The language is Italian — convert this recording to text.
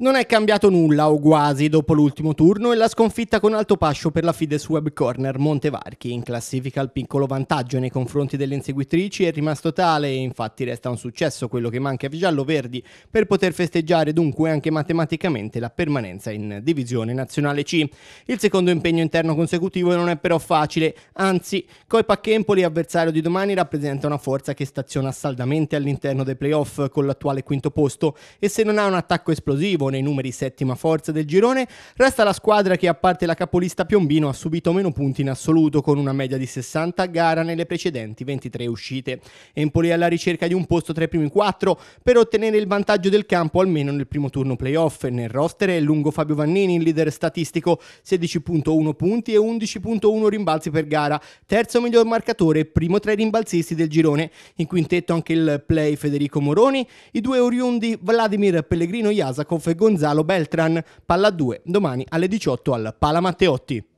Non è cambiato nulla o quasi dopo l'ultimo turno e la sconfitta con Alto Pascio per la Fides Web Corner Montevarchi. In classifica il piccolo vantaggio nei confronti delle inseguitrici è rimasto tale e infatti resta un successo quello che manca a Giallo Verdi per poter festeggiare dunque anche matematicamente la permanenza in divisione nazionale C. Il secondo impegno interno consecutivo non è però facile, anzi Coi Kempoli avversario di domani rappresenta una forza che staziona saldamente all'interno dei playoff con l'attuale quinto posto e se non ha un attacco esplosivo sono i numeri settima forza del girone, resta la squadra che a parte la capolista Piombino ha subito meno punti in assoluto con una media di 60 a gara nelle precedenti 23 uscite. Empoli è alla ricerca di un posto tra i primi quattro per ottenere il vantaggio del campo almeno nel primo turno playoff. Nel roster è lungo Fabio Vannini, il leader statistico, 16.1 punti e 11.1 rimbalzi per gara, terzo miglior marcatore e primo tra i rimbalzisti del girone. In quintetto anche il play Federico Moroni, i due oriundi Vladimir Pellegrino Jasakov e Gonzalo Beltran. Palla 2 domani alle 18 al Pala Matteotti.